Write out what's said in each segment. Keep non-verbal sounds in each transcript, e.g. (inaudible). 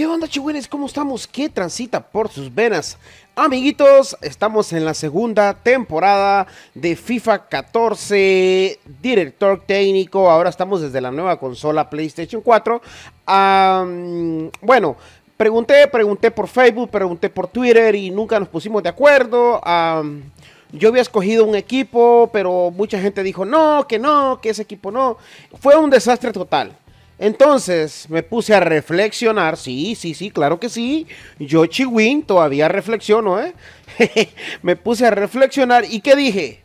¿Qué onda, chigüenes, ¿Cómo estamos? ¿Qué transita por sus venas? Amiguitos, estamos en la segunda temporada de FIFA 14, director técnico. Ahora estamos desde la nueva consola PlayStation 4. bueno, pregunté, pregunté por Facebook, pregunté por Twitter y nunca nos pusimos de acuerdo. yo había escogido un equipo, pero mucha gente dijo no, que no, que ese equipo no. Fue un desastre total. Entonces me puse a reflexionar, sí, sí, sí, claro que sí, yo Chiwin todavía reflexiono, ¿eh? (laughs) me puse a reflexionar y ¿qué dije?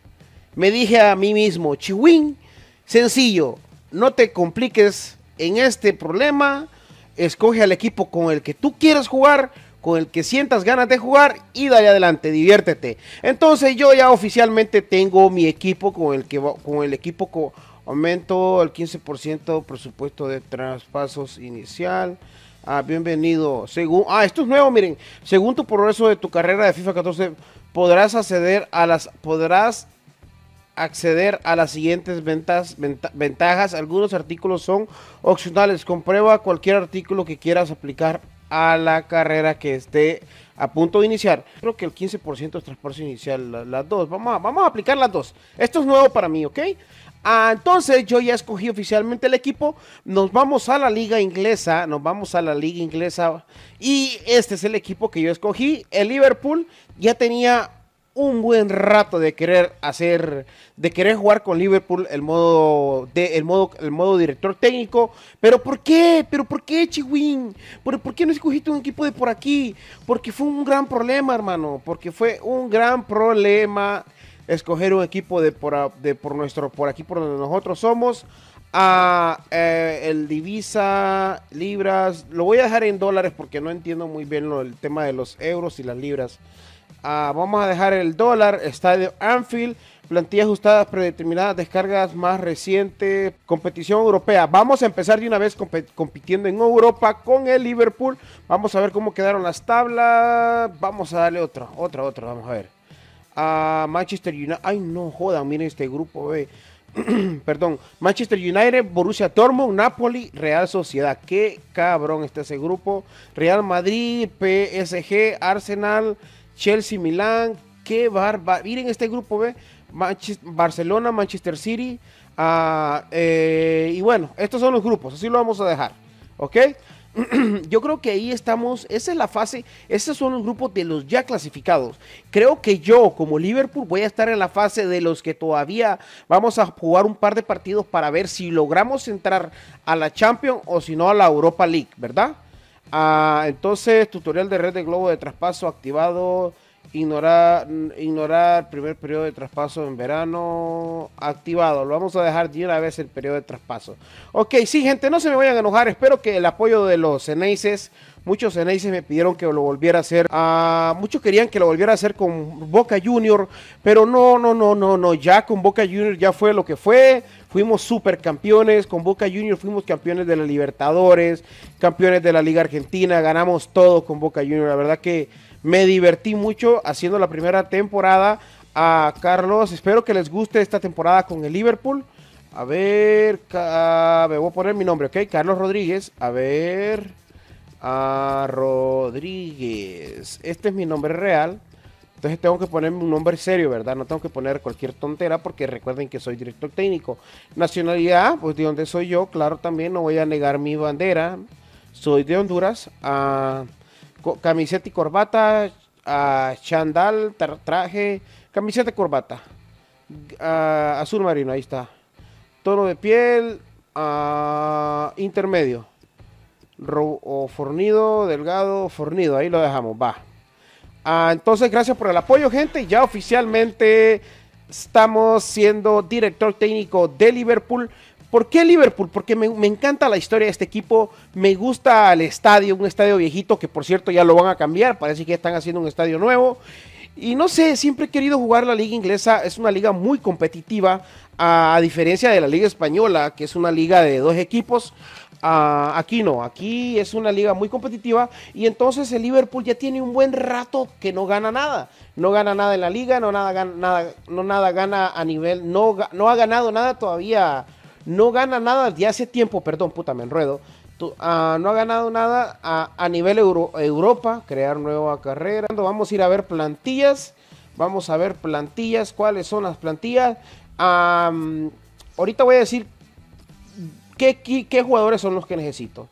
Me dije a mí mismo, Chiwin, sencillo, no te compliques en este problema, escoge al equipo con el que tú quieres jugar, con el que sientas ganas de jugar y dale adelante, diviértete. Entonces yo ya oficialmente tengo mi equipo con el que con el equipo con Aumento al 15% presupuesto de traspasos inicial. Ah, bienvenido. Según, ah, esto es nuevo, miren. Según tu progreso de tu carrera de FIFA 14, podrás acceder a las podrás acceder a las siguientes ventas, ventajas. Algunos artículos son opcionales. Comprueba cualquier artículo que quieras aplicar a la carrera que esté a punto de iniciar. Creo que el 15% es traspaso inicial, las dos. Vamos vamos a aplicar las dos. Esto es nuevo para mí, ¿ok? Ah, entonces yo ya escogí oficialmente el equipo. Nos vamos a la liga inglesa. Nos vamos a la liga inglesa. Y este es el equipo que yo escogí. El Liverpool ya tenía un buen rato de querer hacer, de querer jugar con Liverpool el modo, de, modo, el modo director técnico. Pero ¿por qué? ¿Pero por qué, Chiwin? ¿Pero por qué no escogiste un equipo de por aquí? Porque fue un gran problema, hermano. Porque fue un gran problema escoger un equipo de por, de por nuestro por aquí por donde nosotros somos a ah, eh, el divisa libras lo voy a dejar en dólares porque no entiendo muy bien el tema de los euros y las libras ah, vamos a dejar el dólar estadio Anfield plantillas ajustadas predeterminadas descargas más recientes competición europea vamos a empezar de una vez compitiendo en Europa con el Liverpool vamos a ver cómo quedaron las tablas vamos a darle otra otra otra vamos a ver a Manchester United. Ay, no jodan, miren este grupo, B. (clears throat) Perdón, Manchester United, Borussia Dortmund, Napoli, Real Sociedad. Qué cabrón está ese grupo. Real Madrid, PSG, Arsenal, Chelsea, Milán. Qué barba. Miren este grupo, B. Barcelona, Manchester City. Ah, eh, y bueno, estos son los grupos. Así lo vamos a dejar. ¿Ok? (clears throat) yo creo que ahí estamos, esa es la fase, esos son los grupos de los ya clasificados. Creo que yo como Liverpool voy a estar en la fase de los que todavía vamos a jugar un par de partidos para ver si logramos entrar a la Champions o si no a la Europa League, ¿verdad? Ah, entonces, tutorial de red de globo de traspaso activado ignorar, ignorar primer periodo de traspaso en verano activado. Lo vamos a dejar de una vez el periodo de traspaso. Ok, sí, gente, no se me vayan a enojar. Espero que el apoyo de los Ceneices Muchos eneises me pidieron que lo volviera a hacer. Ah, muchos querían que lo volviera a hacer con Boca Junior, pero no, no, no, no, no. Ya con Boca Junior ya fue lo que fue. Fuimos supercampeones. Con Boca Junior fuimos campeones de la Libertadores, campeones de la Liga Argentina. Ganamos todo con Boca Junior. La verdad que me divertí mucho haciendo la primera temporada a Carlos. Espero que les guste esta temporada con el Liverpool. A ver, me voy a poner mi nombre, ¿ok? Carlos Rodríguez. A ver a Rodríguez. Este es mi nombre real. Entonces tengo que ponerme un nombre serio, ¿verdad? No tengo que poner cualquier tontera porque recuerden que soy director técnico. Nacionalidad, pues de dónde soy yo, claro, también no voy a negar mi bandera. Soy de Honduras. camiseta y corbata, a chandal, traje, camiseta y corbata. azul marino, ahí está. Tono de piel, intermedio o fornido, delgado, fornido. Ahí lo dejamos, va. Ah, entonces, gracias por el apoyo, gente. Ya oficialmente estamos siendo director técnico de Liverpool. ¿Por qué Liverpool? Porque me, encanta la historia de este equipo, me gusta el estadio, un estadio viejito que por cierto ya lo van a cambiar, parece que están haciendo un estadio nuevo. Y no sé, siempre he querido jugar la liga inglesa, es una liga muy competitiva, a diferencia de la liga española, que es una liga de dos equipos. Ah, aquí no, aquí es una liga muy competitiva y entonces el Liverpool ya tiene un buen rato que no gana nada. No gana nada en la liga, no nada gana, nada, no nada gana a nivel, no, no ha ganado nada todavía, no gana nada de hace tiempo, perdón, puta, me enredo. Ah, no ha ganado nada a, nivel Europa, crear nueva carrera. Vamos a ir a ver plantillas, vamos a ver plantillas, cuáles son las plantillas. ahorita voy a decir ¿Qué, jugadores son los que necesito?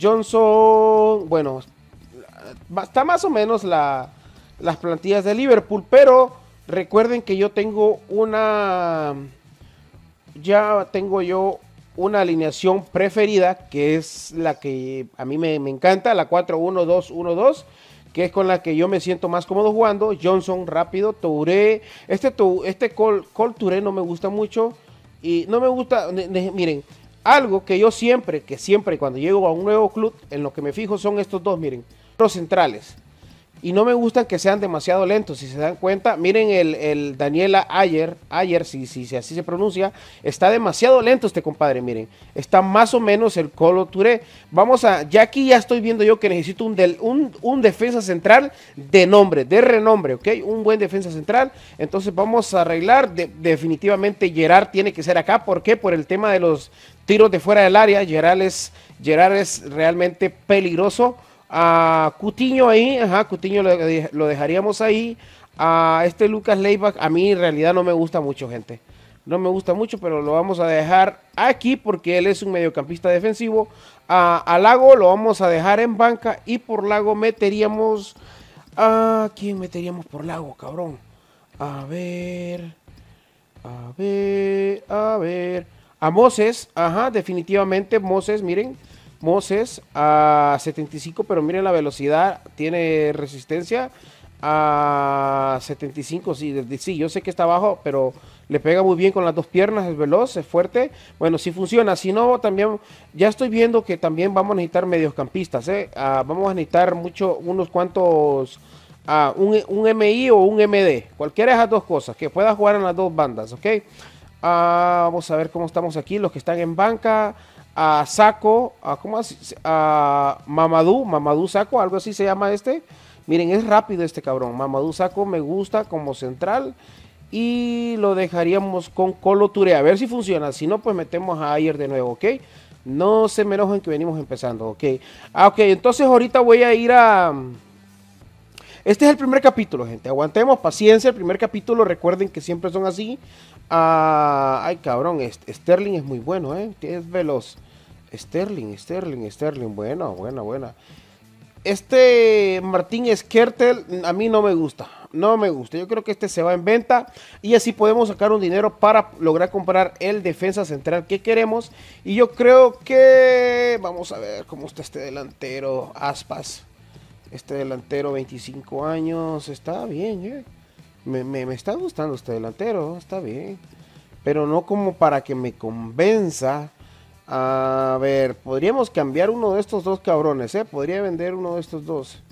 Johnson, bueno, está más o menos la, las plantillas de Liverpool, pero recuerden que yo tengo una, ya tengo yo una alineación preferida, que es la que a mí me, encanta, la 4-1-2-1-2, que es con la que yo me siento más cómodo jugando. Johnson rápido, Touré, este, este Col, Touré no me gusta mucho. Y no me gusta, miren, algo que yo siempre, que siempre cuando llego a un nuevo club, en lo que me fijo son estos dos, miren, los centrales y no me gusta que sean demasiado lentos. Si se dan cuenta, miren el, Daniela Ayer, Ayer si, si, si, así se pronuncia, está demasiado lento este compadre, miren. Está más o menos el Colo Touré. Vamos a, ya aquí ya estoy viendo yo que necesito un, un, defensa central de nombre, de renombre, ¿ok? Un buen defensa central. Entonces vamos a arreglar. definitivamente Gerard tiene que ser acá. ¿Por qué? Por el tema de los tiros de fuera del área. Gerard es realmente peligroso a Cutiño ahí, ajá, Cutiño lo, dejaríamos ahí. A este Lucas Leibach, a mí en realidad no me gusta mucho, gente no me gusta mucho, pero lo vamos a dejar aquí porque él es un mediocampista defensivo. A, a Lago lo vamos a dejar en banca y por Lago meteríamos... ¿A quién meteríamos por Lago, cabrón? A ver... A ver... A ver... A Moses, ajá, definitivamente Moses, miren. Moses a 75, pero miren la velocidad, tiene resistencia a 75, sí, sí, yo sé que está abajo, pero le pega muy bien con las dos piernas, es veloz, es fuerte. Bueno, si funciona, si no, también ya estoy viendo que también vamos a necesitar mediocampistas, ¿eh? Ah, vamos a necesitar mucho, unos cuantos, ah, un, MI o un MD, cualquiera de esas dos cosas, que pueda jugar en las dos bandas, ¿ok? Ah, vamos a ver cómo estamos aquí, los que están en banca a Saco, a, ¿cómo a Mamadou, Mamadou Saco, algo así se llama este. Miren, es rápido este cabrón. Mamadou Saco me gusta como central y lo dejaríamos con Colo A ver si funciona. Si no, pues metemos a Ayer de nuevo, ¿ok? No se me enojen que venimos empezando, ¿ok? Ah, ok, entonces ahorita voy a ir a... Este es el primer capítulo, gente. Aguantemos paciencia. El primer capítulo, recuerden que siempre son así. Ah, ay, cabrón, este, Sterling es muy bueno, ¿eh? Es veloz. Sterling, Sterling, Sterling. Bueno, buena, buena. Este Martín Esquertel a mí no me gusta. No me gusta. Yo creo que este se va en venta y así podemos sacar un dinero para lograr comprar el defensa central que queremos. Y yo creo que vamos a ver cómo está este delantero Aspas. Este delantero, 25 años, está bien, eh. me está gustando este delantero, está bien. Pero no como para que me convenza a ver, podríamos cambiar uno de estos dos cabrones, ¿eh? Podría vender uno de estos dos.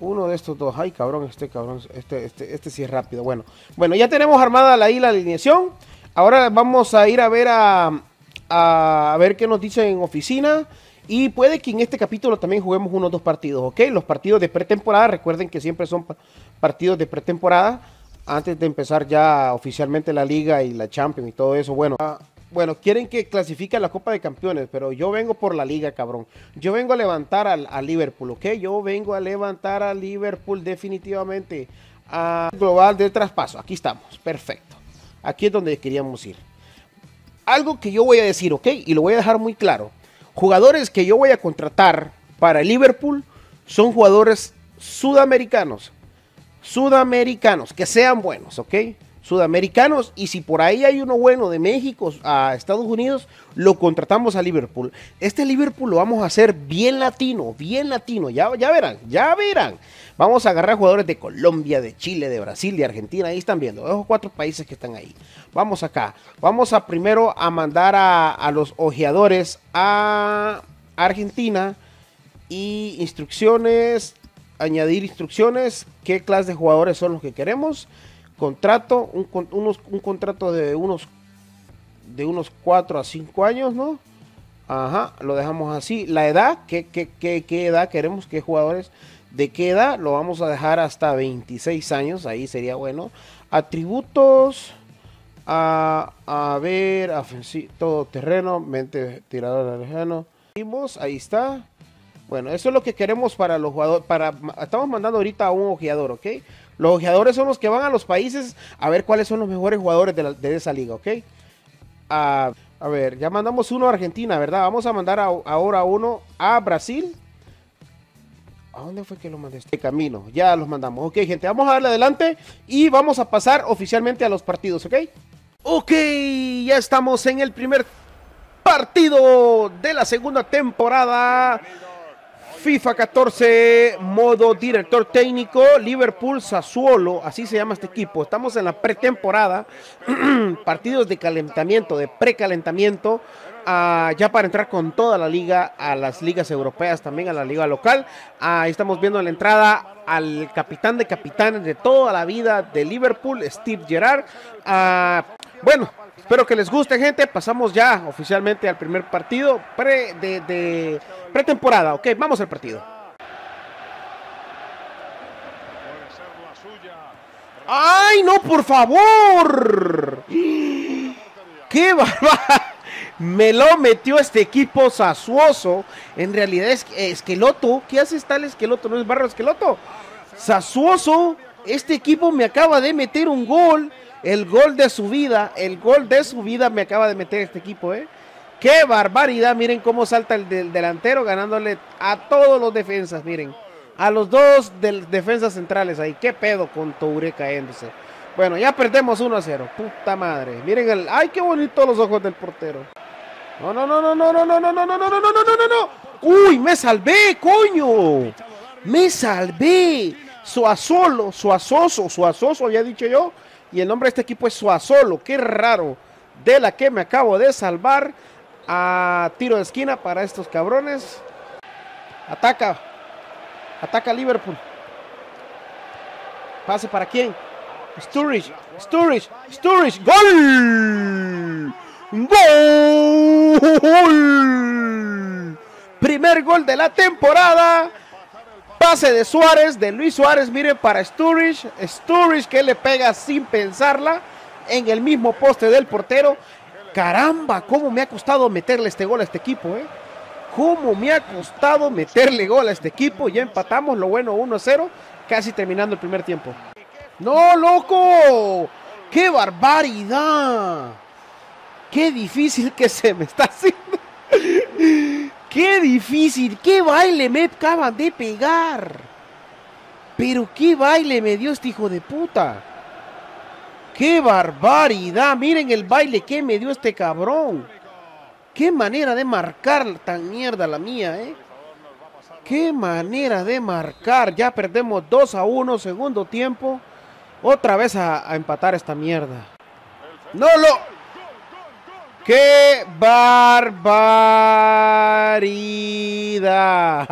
Uno de estos dos. Ay, cabrón, este cabrón, este, este, este sí es rápido. Bueno, bueno, ya tenemos armada la la alineación. Ahora vamos a ir a ver a, a, ver qué nos dicen en oficina. Y puede que en este capítulo también juguemos unos dos partidos, ¿ok? Los partidos de pretemporada, recuerden que siempre son partidos de pretemporada. Antes de empezar ya oficialmente la liga y la Champions y todo eso. Bueno, bueno, quieren que clasifique a la Copa de Campeones, pero yo vengo por la liga, cabrón. Yo vengo a levantar al, Liverpool, ¿ok? Yo vengo a levantar a Liverpool definitivamente. A global de traspaso, aquí estamos, perfecto. Aquí es donde queríamos ir. Algo que yo voy a decir, ¿ok? Y lo voy a dejar muy claro. Jugadores que yo voy a contratar para Liverpool son jugadores sudamericanos. Sudamericanos, que sean buenos, ¿ok? sudamericanos y si por ahí hay uno bueno de México a Estados Unidos, lo contratamos a Liverpool. Este Liverpool lo vamos a hacer bien latino, bien latino, ya, ya verán, ya verán. Vamos a agarrar jugadores de Colombia, de Chile, de Brasil, de Argentina, ahí están viendo, esos cuatro países que están ahí. Vamos acá, vamos a primero a mandar a, a los ojeadores a Argentina y instrucciones, añadir instrucciones, qué clase de jugadores son los que queremos contrato, un, contrato de unos, de unos 4 a 5 años, ¿no? Ajá, lo dejamos así. La edad, ¿qué, qué, qué edad queremos? ¿Qué jugadores? ¿De qué edad? Lo vamos a dejar hasta 26 años, ahí sería bueno. Atributos, a, ver, todo terreno, mente tirador lejano. Ahí está. Bueno, eso es lo que queremos para los jugadores. Para, estamos mandando ahorita a un ojeador, ¿ok? Los ojeadores son los que van a los países a ver cuáles son los mejores jugadores de, esa liga, ¿ok? Ah, a, ver, ya mandamos uno a Argentina, ¿verdad? Vamos a mandar ahora uno a Brasil. ¿A dónde fue que lo mandé? Este camino, ya los mandamos. Ok, gente, vamos a darle adelante y vamos a pasar oficialmente a los partidos, ¿ok? Ok, ya estamos en el primer partido de la segunda temporada. FIFA 14, modo director técnico, Liverpool Sassuolo, así se llama este equipo. Estamos en la pretemporada, (clears throat) partidos de calentamiento, de precalentamiento, ah, ya para entrar con toda la liga, a las ligas europeas, también a la liga local. ahí estamos viendo la entrada al capitán de capitanes de toda la vida de Liverpool, Steve Gerrard. Ah, bueno, Espero que les guste, gente. Pasamos ya oficialmente al primer partido pre de, pretemporada. Ok, vamos al partido. ¡Ay, no, por favor! ¡Qué barba! Me lo metió este equipo sasuoso En realidad es Esqueloto. ¿Qué hace tal Esqueloto? ¿No es barro Esqueloto? Sasuoso, Este equipo me acaba de meter un gol. El gol de su vida, el gol de su vida me acaba de meter este equipo, ¿eh? ¡Qué barbaridad! Miren cómo salta el delantero ganándole a todos los defensas, miren. A los dos de defensas centrales ahí. ¡Qué pedo con Toure caéndose! Bueno, ya perdemos 1 a 0. Puta madre. Miren el. ¡Ay, qué bonito los ojos del portero! No, no, no, no, no, no, no, no, no, no, no, no, no, no, no, no. ¡Uy! ¡Me salvé, coño! ¡Me salvé! Suazolo, Suazoso, Suazoso había dicho yo. Y el nombre de este equipo es Suazolo. Qué raro. De la que me acabo de salvar. A tiro de esquina para estos cabrones. Ataca. Ataca Liverpool. Pase para quién. Sturridge. Sturridge. Sturridge. Gol. Gol. Primer gol de la temporada. Pase de Suárez, de Luis Suárez, miren para Sturridge. Sturridge que le pega sin pensarla en el mismo poste del portero. Caramba, cómo me ha costado meterle este gol a este equipo, ¿eh? Cómo me ha costado meterle gol a este equipo. Ya empatamos, lo bueno 1-0, casi terminando el primer tiempo. ¡No, loco! ¡Qué barbaridad! ¡Qué difícil que se me está haciendo! ¡Qué difícil! ¡Qué baile me acaban de pegar! Pero qué baile me dio este hijo de puta. ¡Qué barbaridad! Miren el baile que me dio este cabrón. ¡Qué manera de marcar tan mierda la mía, eh! ¡Qué manera de marcar! Ya perdemos 2 a 1, segundo tiempo. Otra vez a, a empatar esta mierda. ¡No lo! ¡Qué barbaridad! (laughs)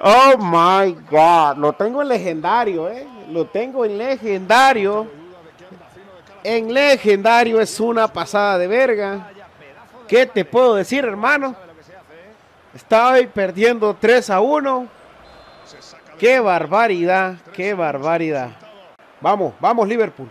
oh my God. Lo tengo en legendario, ¿eh? Lo tengo en legendario. En legendario es una pasada de verga. ¿Qué te puedo decir, hermano? Estaba perdiendo 3 a 1. ¡Qué barbaridad! ¡Qué barbaridad! Vamos, vamos, Liverpool.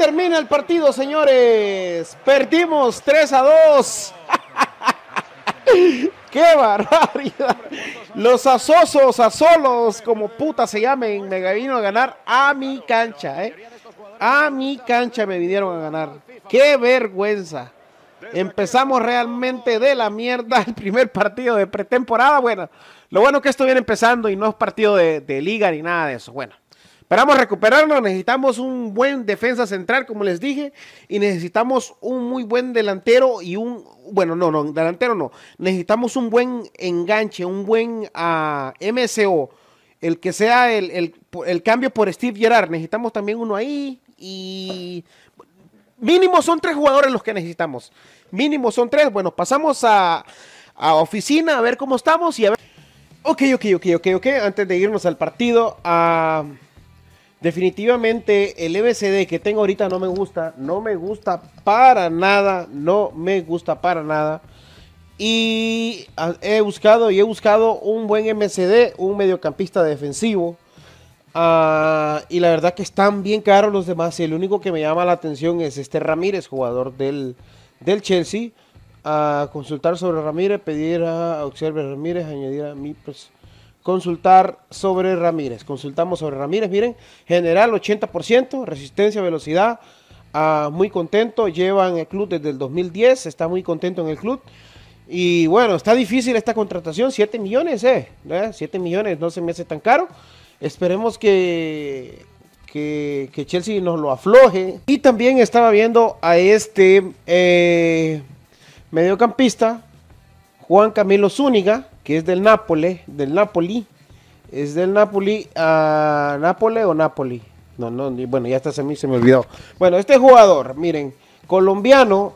termina el partido, señores. Perdimos 3 a 2. (laughs) ¡Qué barbaridad! Los azosos, azolos, como puta se llamen, me vino a ganar a mi cancha, ¿eh? A mi cancha me vinieron a ganar. ¡Qué vergüenza! Empezamos realmente de la mierda el primer partido de pretemporada. Bueno, lo bueno que esto viene empezando y no es partido de, de liga ni nada de eso. Bueno, Esperamos recuperarnos, necesitamos un buen defensa central, como les dije, y necesitamos un muy buen delantero y un, bueno, no, no, delantero no, necesitamos un buen enganche, un buen ah, MSO. MCO, el que sea el, cambio por Steve gerard necesitamos también uno ahí y mínimo son tres jugadores los que necesitamos, mínimo son tres, bueno, pasamos a, a oficina a ver cómo estamos y a ver... Ok, ok, ok, ok, ok, antes de irnos al partido, a... Ah, Definitivamente el MCD e que tengo ahorita no me gusta, no me gusta para nada, no me gusta para nada. Y he buscado y he buscado un buen MCD, un mediocampista defensivo. Ah, y la verdad que están bien caros los demás. Y el único que me llama la atención es este Ramírez, jugador del, del Chelsea. A consultar sobre Ramírez, pedir a Observer Ramírez, añadir a mi pues consultar sobre Ramírez. Consultamos sobre Ramírez, miren, general 80%, resistencia, velocidad, ah, muy contento, lleva en el club desde el 2010, está muy contento en el club. Y bueno, está difícil esta contratación, 7 millones, eh, 7 millones no se me hace tan caro. Esperemos que, que, Chelsea nos lo afloje. Y también estaba viendo a este eh, mediocampista Juan Camilo Zúñiga, que es del Nápoles, del Napoli, es del Napoli a Nápoles o Napoli. No, no, bueno, ya hasta se me, se me olvidó. Bueno, este jugador, miren, colombiano,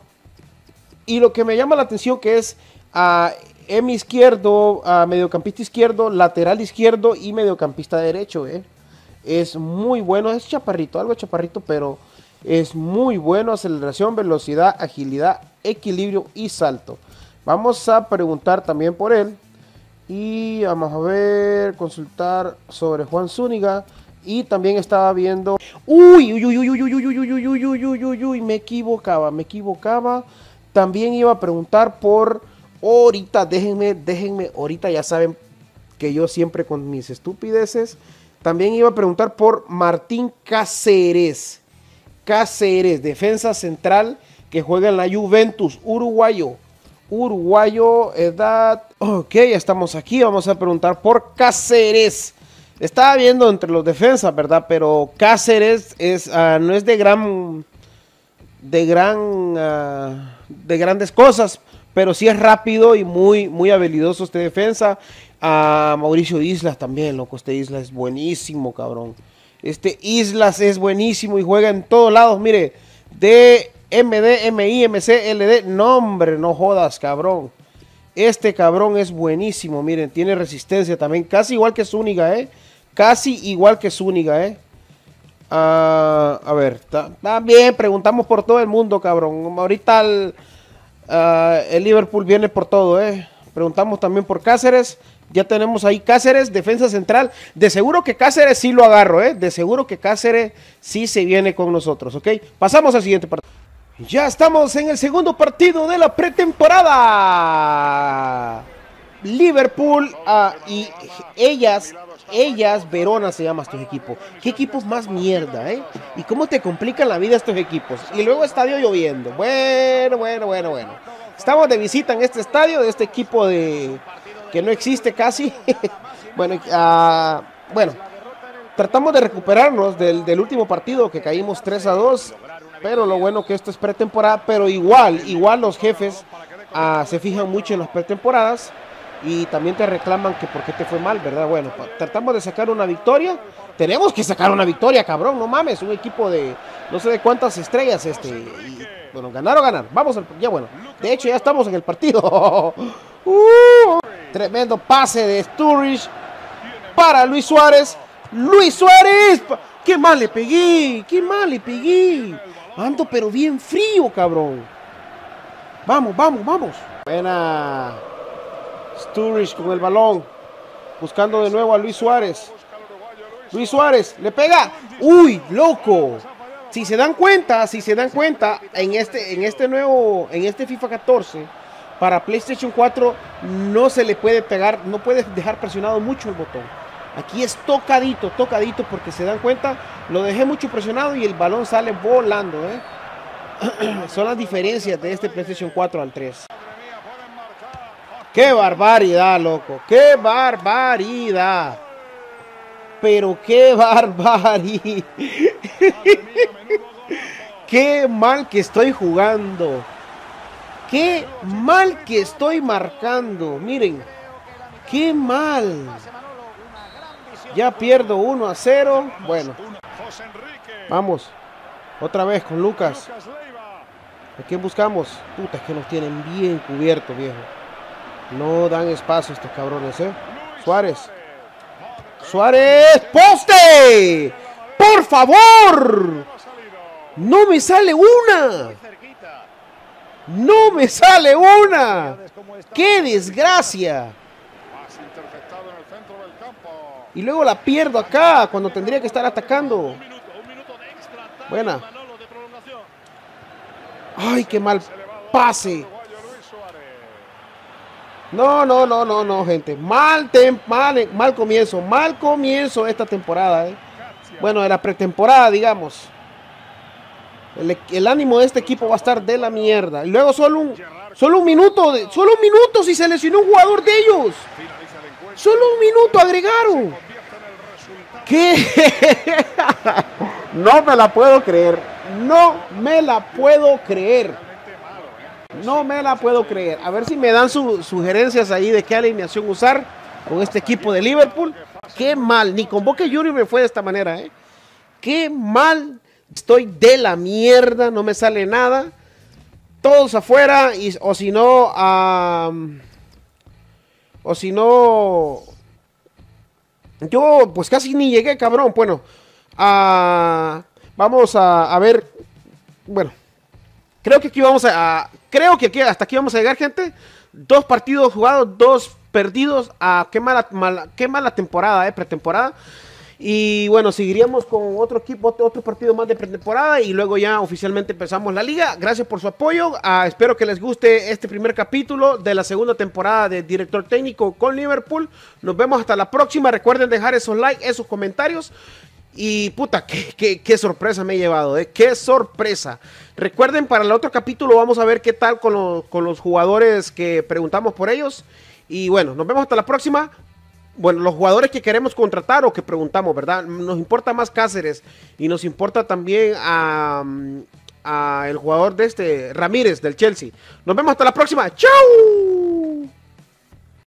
y lo que me llama la atención que es a M izquierdo, a mediocampista izquierdo, lateral izquierdo y mediocampista derecho, ¿eh? Es muy bueno, es chaparrito, algo chaparrito, pero es muy bueno. Aceleración, velocidad, agilidad, equilibrio y salto. Vamos a preguntar también por él. Y vamos a ver, consultar sobre Juan Zúñiga. Y también estaba viendo. Uy, uy, uy, uy, uy, uy, uy, uy, uy, uy, uy, uy, uy, me equivocaba, me equivocaba. También iba a preguntar por. Ahorita, déjenme, déjenme. Ahorita ya saben que yo siempre con mis estupideces. También iba a preguntar por Martín Cáceres. Cáceres, defensa central que juega en la Juventus, uruguayo uruguayo, edad... Ok, estamos aquí, vamos a preguntar por Cáceres. Estaba viendo entre los defensas, ¿verdad? Pero Cáceres es, ah, no es de gran... De gran... Ah, de grandes cosas, pero sí es rápido y muy, muy habilidoso este defensa. A ah, Mauricio Islas también, loco, este Islas es buenísimo, cabrón. Este Islas es buenísimo y juega en todos lados, mire, de MD, MI, MC, LD. No, hombre, no jodas, cabrón. Este cabrón es buenísimo, miren, tiene resistencia también, casi igual que Zúñiga, ¿eh? Casi igual que Zúñiga, ¿eh? Ah, a ver, también preguntamos por todo el mundo, cabrón. Ahorita el, ah, el, Liverpool viene por todo, ¿eh? Preguntamos también por Cáceres. Ya tenemos ahí Cáceres, defensa central. De seguro que Cáceres sí lo agarro, ¿eh? De seguro que Cáceres sí se viene con nosotros, ¿ok? Pasamos al siguiente partido. Ya estamos en el segundo partido de la pretemporada. Liverpool ah, y ellas, ellas, Verona se llama estos equipos. Qué equipos más mierda, ¿eh? Y cómo te complican la vida estos equipos. Y luego estadio lloviendo. Bueno, bueno, bueno, bueno. Estamos de visita en este estadio de este equipo de que no existe casi. (laughs) bueno, ah, bueno, tratamos de recuperarnos del, del, último partido que caímos 3 a 2 pero lo bueno que esto es pretemporada, pero igual, igual los jefes ah, se fijan mucho en las pretemporadas y también te reclaman que por qué te fue mal, ¿verdad? Bueno, tratamos de sacar una victoria. Tenemos que sacar una victoria, cabrón, no mames. Un equipo de no sé de cuántas estrellas este. bueno, ganar o ganar. Vamos al. Ya bueno. De hecho, ya estamos en el partido. (laughs) Uh, tremendo pase de Sturridge para Luis Suárez. Luis Suárez. ¡Qué mal le pegué! ¡Qué mal le pegué! Ando pero bien frío, cabrón. Vamos, vamos, vamos. Buena. Sturridge con el balón. Buscando de nuevo a Luis Suárez. Luis Suárez, le pega. Uy, loco. Si se dan cuenta, si se dan cuenta, en este, en este nuevo, en este FIFA 14, para PlayStation 4 no se le puede pegar, no puedes dejar presionado mucho el botón Aquí es tocadito, tocadito, porque se dan cuenta, lo dejé mucho presionado y el balón sale volando. ¿eh? (clears throat) Son las diferencias de este PlayStation 4 al 3. ¡Qué barbaridad, loco! ¡Qué barbaridad! Pero qué (laughs) barbaridad. qué mal que estoy jugando. Qué mal que estoy marcando. Miren. Qué mal. Ya pierdo 1 a 0. Bueno. Vamos. Otra vez con Lucas. ¿A quién buscamos? Puta, es que nos tienen bien cubiertos, viejo. No dan espacio estos cabrones, ¿eh? Suárez. Suárez. ¡Poste! ¡Por favor! ¡No me sale una! ¡No me sale una! ¡Qué desgracia! Y luego la pierdo acá cuando tendría que estar atacando. Buena. Ay, qué mal pase. No, no, no, no, no, gente. Mal, tem mal, mal comienzo. Mal comienzo esta temporada. Eh. Bueno, de la pretemporada, digamos. El, ánimo de este equipo va a estar de la mierda. Y luego solo un, solo un minuto, solo un minuto si se lesionó un jugador de ellos. Solo un minuto agregaron. ¿Qué? (laughs) no me la puedo creer. No me la puedo creer. No me la puedo creer. A ver si me dan sus sugerencias ahí de qué alineación usar con este equipo de Liverpool. Qué mal. Ni con Boca Junior me fue de esta manera, ¿eh? Qué mal. Estoy de la mierda. No me sale nada. Todos afuera. Y, o si no, a. O si no... Yo pues casi ni llegué, cabrón. Bueno, ah, a... vamos a, ver... Bueno, creo que aquí vamos a, creo que aquí hasta aquí vamos a llegar gente dos partidos jugados dos perdidos qué mala, mala, qué mala temporada eh pretemporada y bueno, seguiríamos con otro equipo, otro partido más de pretemporada y luego ya oficialmente empezamos la liga. Gracias por su apoyo. Ah, espero que les guste este primer capítulo de la segunda temporada de Director Técnico con Liverpool. Nos vemos hasta la próxima. Recuerden dejar esos likes, esos comentarios. Y puta, qué, qué, sorpresa me he llevado, ¿eh? Qué sorpresa. Recuerden, para el otro capítulo vamos a ver qué tal con, con los jugadores que preguntamos por ellos. Y bueno, nos vemos hasta la próxima bueno, los jugadores que queremos contratar o que preguntamos, ¿verdad? Nos importa más Cáceres y nos importa también a, el jugador de este, Ramírez, del Chelsea. Nos vemos hasta la próxima. ¡Chau!